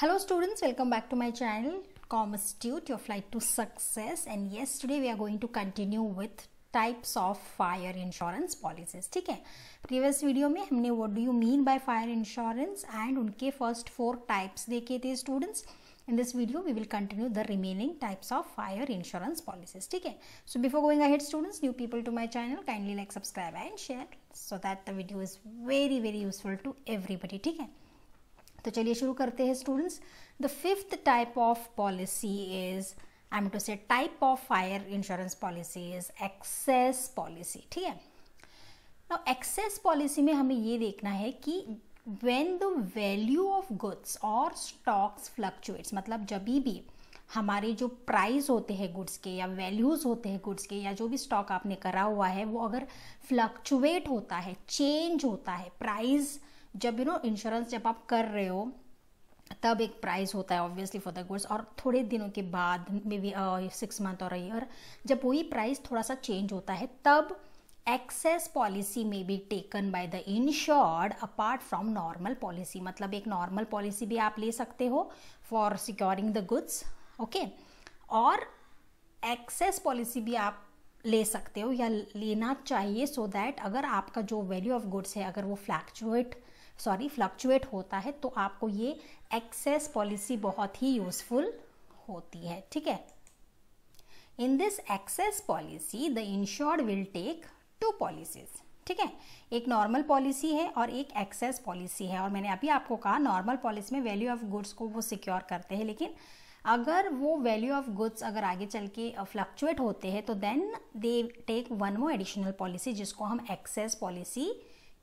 hello students welcome back to my channel commerce tute your flight to success and yes today we are going to continue with types of fire insurance policies ठीक है previous video में हमने what do you mean by fire insurance and उनके first four types देखे थे students in this video we will continue the remaining types of fire insurance policies ठीक है so before going ahead students new people to my channel kindly like subscribe and share so that the video is very very useful to everybody ठीक है तो चलिए शुरू करते हैं students the fifth type of policy is I am to say type of fire insurance policy is excess policy ठीक है ना एक्सेस पॉलिसी में हमें ये देखना है कि when the value of goods और स्टॉक्स फ्लक्चुएट्स मतलब जब भी हमारे जो प्राइस होते हैं गुड्स के या वैल्यूज़ होते हैं गुड्स के या जो भी स्टॉक आपने करा हुआ है वो अगर फ्लक्चुएट होता है चेंज होता है प्राइज जब यू नो इंश्योरेंस जब आप कर रहे हो तब एक प्राइस होता है ऑब्वियसली फॉर द गुड्स और थोड़े दिनों के बाद मे बी सिक्स मंथ और ईयर जब वही प्राइस थोड़ा सा चेंज होता है तब एक्सेस पॉलिसी में be taken by the insured apart from normal policy मतलब एक नॉर्मल पॉलिसी भी आप ले सकते हो for securing the goods okay और एक्सेस पॉलिसी भी आप ले सकते हो या लेना चाहिए सो so दैट अगर आपका जो वैल्यू ऑफ गुड्स है अगर वो फ्लैक्चुएट सॉरी फ्लक्चुएट होता है तो आपको ये एक्सेस पॉलिसी बहुत ही यूजफुल होती है ठीक है in this excess policy the insured will take two policies ठीक है एक नॉर्मल पॉलिसी है और एक एक्सेस पॉलिसी है और मैंने अभी आपको कहा नॉर्मल पॉलिसी में वैल्यू ऑफ गुड्स को वो सिक्योर करते हैं लेकिन अगर वो वैल्यू ऑफ गुड्स अगर आगे चल के फ्लक्चुएट होते हैं तो then they take one more additional policy जिसको हम एक्सेस पॉलिसी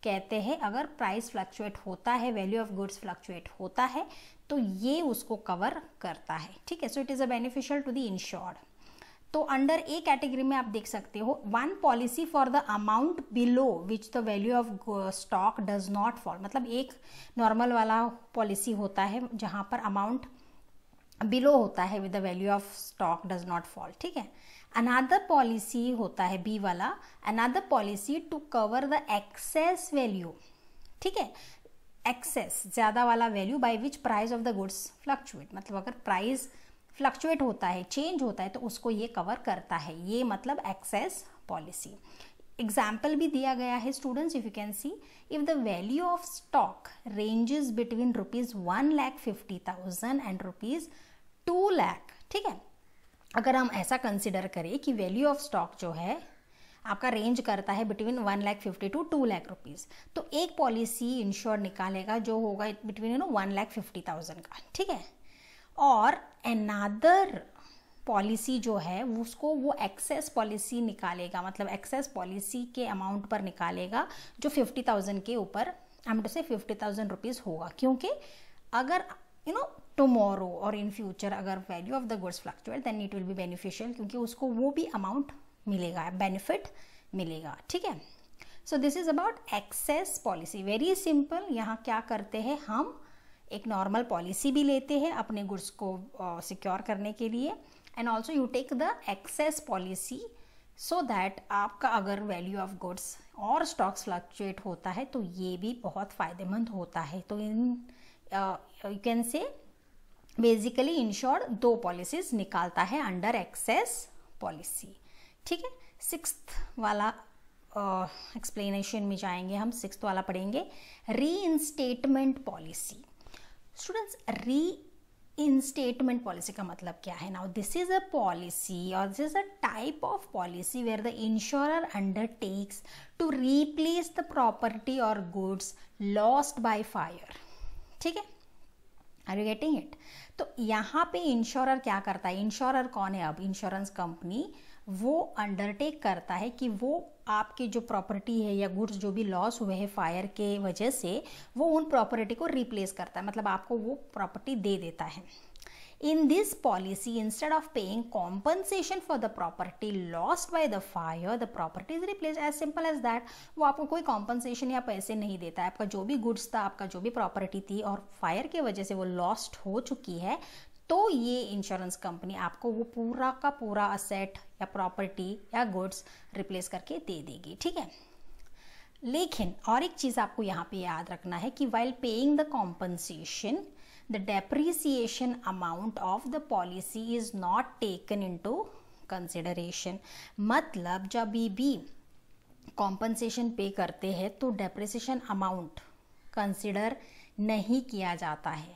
कहते हैं अगर प्राइस फ्लक्चुएट होता है वैल्यू ऑफ गुड्स फ्लक्चुएट होता है तो ये उसको कवर करता है ठीक है so it is a beneficial to the insured तो अंडर ए कैटेगरी में आप देख सकते हो one policy for the amount below which the value of stock does not fall मतलब एक नॉर्मल वाला पॉलिसी होता है जहाँ पर अमाउंट बिलो होता है with the value of stock does not fall ठीक है अनादर पॉलिसी होता है बी वाला another policy to cover the excess value ठीक है एक्सेस ज़्यादा वाला value by which price of the goods fluctuate मतलब अगर प्राइस फ्लक्चुएट होता है चेंज होता है तो उसको ये कवर करता है ये मतलब एक्सेस पॉलिसी एग्जाम्पल भी दिया गया है students if you can see if the value of stock ranges between rupees one lakh fifty thousand and rupees two lakh ठीक है अगर हम ऐसा कंसिडर करें कि वैल्यू ऑफ स्टॉक जो है आपका रेंज करता है between one lakh fifty two two lakh rupees तो एक पॉलिसी इंश्योर निकालेगा जो होगा between you know one lakh fifty thousand का ठीक है और एनादर पॉलिसी जो है उसको वो एक्सेस पॉलिसी निकालेगा मतलब एक्सेस पॉलिसी के अमाउंट पर निकालेगा जो फिफ्टी थाउजेंड के ऊपर हम टू से फिफ्टी थाउजेंड रुपीज़ होगा क्योंकि अगर यू नो टमोरो और इन फ्यूचर अगर value of the goods fluctuate then it will be beneficial क्योंकि उसको वो भी अमाउंट मिलेगा बेनिफिट मिलेगा ठीक है so this is about excess policy very simple यहाँ क्या करते हैं हम एक नॉर्मल पॉलिसी भी लेते हैं अपने गुड्स को सिक्योर uh, करने के लिए and also you take the excess policy so that आपका अगर वैल्यू ऑफ गुड्स और स्टॉक्स फ्लक्चुएट होता है तो ये भी बहुत फ़ायदेमंद होता है तो in you can say basically insure दो पॉलिसीज निकालता है अंडर एक्सेस पॉलिसी ठीक है सिक्स वाला एक्सप्लेनेशन uh, में जाएंगे हम सिक्स वाला पढ़ेंगे री इंस्टेटमेंट पॉलिसी स्टूडेंट्स री इंस्टेटमेंट पॉलिसी का मतलब क्या है now this is a policy और this is a type of policy where the insurer undertakes to replace the property और गुड्स लॉस्ड बाय फायर ठीक है आर यू गेटिंग इट तो यहाँ पे इंश्योरर क्या करता है इंश्योरर कौन है अब इंश्योरेंस कंपनी वो अंडरटेक करता है कि वो आपके जो प्रॉपर्टी है या गुड्स जो भी लॉस हुए हैं फायर के वजह से वो उन प्रॉपर्टी को रिप्लेस करता है मतलब आपको वो प्रॉपर्टी दे देता है In this policy, instead of paying compensation for the property lost by the fire, the property is replaced as simple as that. wo aapko koi compensation ya paise nahi deta है आपका जो भी goods था आपका जो भी property थी और फायर की वजह से वो लॉस्ट हो चुकी है तो ये इंश्योरेंस कंपनी आपको वो पूरा का पूरा असेट या प्रॉपर्टी या गुड्स रिप्लेस करके दे देगी ठीक है लेकिन और एक चीज़ आपको यहाँ पे याद रखना है कि while paying the compensation the depreciation amount of the policy is not taken into consideration मतलब जब ये भी कॉम्पनसेशन पे करते हैं तो डेप्रिसिएशन अमाउंट कंसिडर नहीं किया जाता है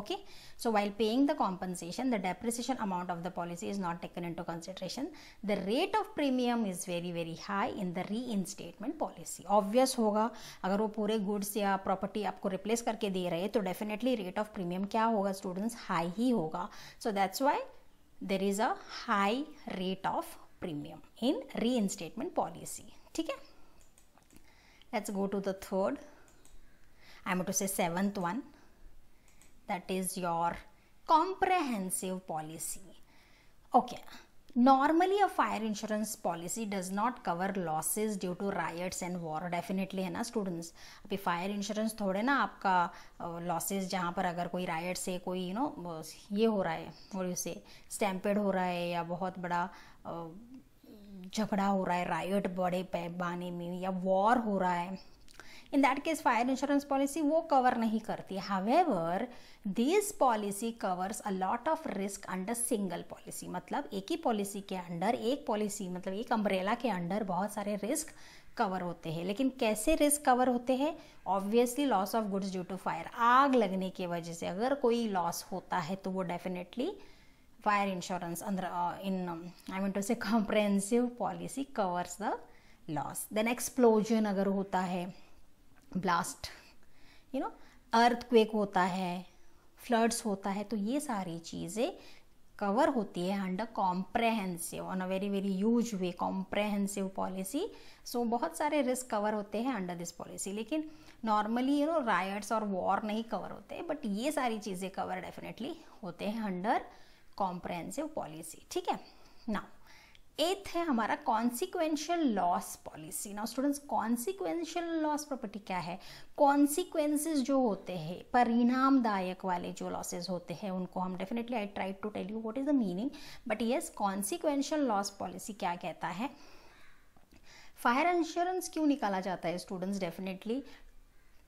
okay so while paying the compensation the depreciation amount of the policy is not taken into consideration the rate of premium is very very high in the reinstatement policy obvious hoga agar wo pure goods ya property aapko replace karke de rahe to definitely rate of premium kya hoga students high hi hoga so that's why there is a high rate of premium in reinstatement policy theek hai let's go to the third i am to say seventh one that is your comprehensive policy. Okay. Normally a fire insurance policy does not cover losses due to riots and war definitely hai na students abhi fire insurance thode na aapka uh, losses jahan par agar koi riot se koi you know ye ho raha hai aur use stampede हो रहा है या बहुत बड़ा झगड़ा हो रहा है riot बड़े पैमाने में या war हो रहा है in that case fire insurance policy वो कवर नहीं करती however this policy covers a lot of risk under single policy मतलब एक ही पॉलिसी के अंडर एक पॉलिसी मतलब एक अम्ब्रेला के अंडर बहुत सारे रिस्क कवर होते हैं लेकिन कैसे रिस्क कवर होते हैं obviously loss of goods due to fire आग लगने की वजह से अगर कोई लॉस होता है तो वो डेफिनेटली फायर इंश्योरेंस अंदर in I mean to say comprehensive policy covers the loss then explosion अगर होता है ब्लास्ट यू नो अर्थक्वेक होता है फ्लड्स होता है तो ये सारी चीज़ें कवर होती है under comprehensive on a very very use way comprehensive policy so बहुत सारे रिस्क कवर होते हैं अंडर दिस पॉलिसी लेकिन नॉर्मली यू नो रायट्स और वॉर नहीं कवर होते बट ये सारी चीज़ें कवर डेफिनेटली होते हैं अंडर कॉम्प्रहेंसिव पॉलिसी ठीक है ना एथ है हमारा consequential loss policy now students consequential loss property क्या है कॉन्सिक्वेंसेस जो होते हैं परिणामदायक वाले जो लॉसेज होते हैं उनको हम definitely I try to tell you what is the meaning but yes consequential loss policy क्या कहता है फायर इंश्योरेंस क्यों निकाला जाता है students definitely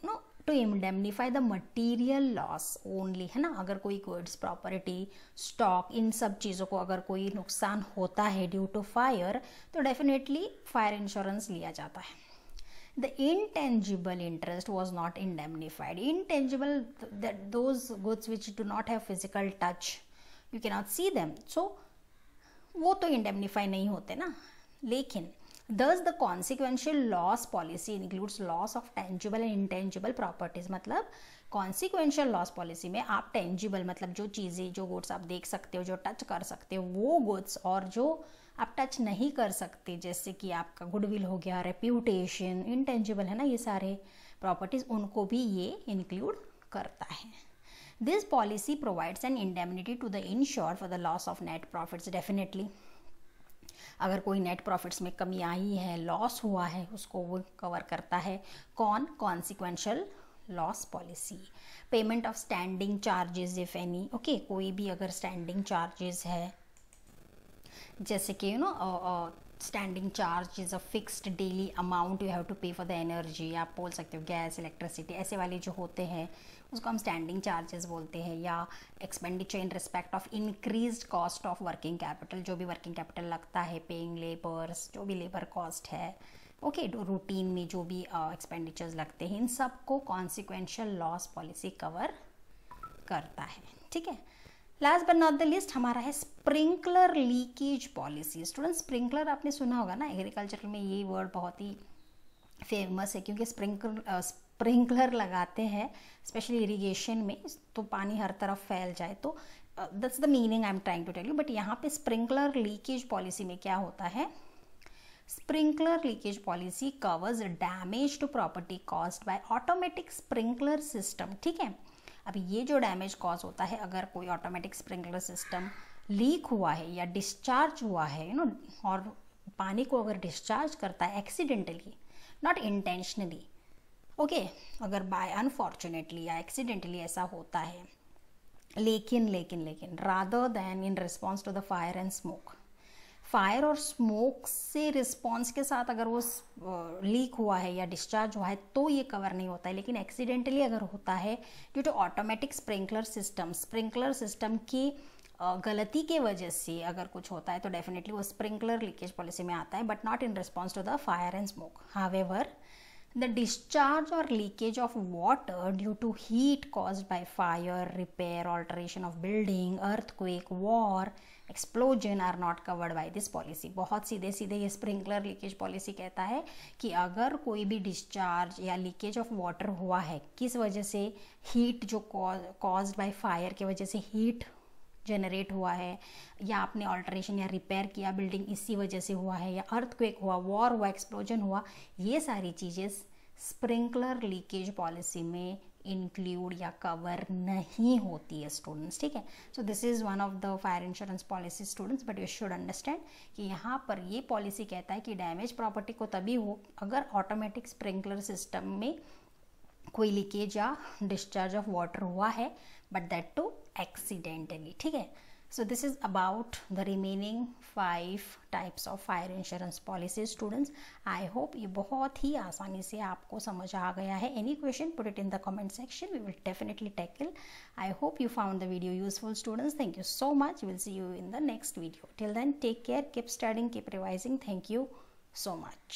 no to indemnify the material loss only है ना अगर कोई गुड्स प्रॉपर्टी स्टॉक इन सब चीज़ों को अगर कोई नुकसान होता है ड्यू टू फायर तो डेफिनेटली फायर इंश्योरेंस लिया जाता है the intangible interest was not indemnified intangible that those goods which do not have physical touch you cannot see them so वो तो इंडेमनीफाई नहीं होते ना लेकिन this the consequential loss policy includes loss of tangible and intangible properties मतलब consequential loss policy में आप tangible मतलब जो चीज़ें जो गुड्स आप देख सकते हो जो टच कर सकते हो वो गुड्स और जो आप टच नहीं कर सकते जैसे कि आपका गुडविल हो गया रेप्यूटेशन इंटेंजिबल है ना ये सारे प्रॉपर्टीज़ उनको भी ये इंक्लूड करता है this policy provides an indemnity to the insure for the loss of net profits definitely अगर कोई नेट प्रॉफिट्स में कमी आई है लॉस हुआ है उसको वो कवर करता है कौन consequential loss policy payment of standing charges if any okay कोई भी अगर स्टैंडिंग चार्जेस है जैसे कि you know standing charge is a fixed daily amount you have to pay for the energy आप बोल सकते हो गैस इलेक्ट्रिसिटी ऐसे वाले जो होते हैं उसको हम standing charges बोलते हैं या expenditure in respect of increased cost of working capital जो भी working capital लगता है paying laborers जो भी labor cost है ओके okay, रूटीन में जो भी एक्सपेंडिचर्स uh, लगते हैं इन सबको कॉन्सिक्वेंशियल लॉस पॉलिसी कवर करता है ठीक है last but not the least हमारा है sprinkler leakage policy student sprinkler आपने सुना होगा ना एग्रीकल्चर में ये वर्ड बहुत ही फेमस है क्योंकि स्प्रिंकलर स्प्रिंकलर लगाते हैं स्पेशली इरीगेशन में तो पानी हर तरफ फैल जाए तो that's the meaning I am trying to tell you but यहाँ पे स्प्रिंकलर लीकेज पॉलिसी में क्या होता है sprinkler leakage policy covers damage to property cause by automatic sprinkler system ठीक है अब ये जो डैमेज कॉज होता है अगर कोई ऑटोमेटिक स्प्रिंकलर सिस्टम लीक हुआ है या डिस्चार्ज हुआ है यू नो और पानी को अगर डिस्चार्ज करता है एक्सीडेंटली नॉट इंटेंशनली ओके अगर बाय अनफॉर्चुनेटली या एक्सीडेंटली ऐसा होता है लेकिन लेकिन लेकिन rather than in response to the fire and smoke fire और स्मोक से रिस्पॉन्स के साथ अगर वो लीक हुआ है या डिस्चार्ज हुआ है तो ये कवर नहीं होता है लेकिन एक्सीडेंटली अगर होता है due to automatic sprinkler system sprinkler system की गलती के वजह से अगर कुछ होता है तो डेफिनेटली वो स्प्रिंकलर लीकेज पॉलिसी में आता है but not in response to the fire and smoke however the discharge or leakage of water due to heat caused by fire, repair, alteration of building, earthquake, war, explosion are not covered by this policy बहुत सीधे सीधे ये sprinkler leakage policy कहता है कि अगर कोई भी डिस्चार्ज या लीकेज ऑफ वाटर हुआ है किस वजह से हीट जो कॉज बाय फायर की वजह से हीट जनरेट हुआ है या आपने ऑल्ट्रेशन या रिपेयर किया बिल्डिंग इसी वजह से हुआ है या अर्थक्वेक हुआ वॉर हुआ एक्सप्लोजन हुआ ये सारी चीज़ें स्प्रिंकलर लीकेज पॉलिसी में इंक्लूड या कवर नहीं होती है स्टूडेंट्स ठीक है so this is one of the fire insurance policy students but you should understand कि यहाँ पर ये पॉलिसी कहता है कि डैमेज प्रॉपर्टी को तभी हो अगर ऑटोमेटिक स्प्रिंकलर सिस्टम में कोई लीकेज या डिस्चार्ज ऑफ वाटर हुआ है बट दैट टू एक्सीडेंटली ठीक है so this is about the remaining five types of fire insurance policy students I hope ये बहुत ही आसानी से आपको समझ आ गया है any question put it in the comment section we will definitely tackle I hope you found the video useful students thank you so much will see you in the next video till then take care keep studying keep revising thank you so much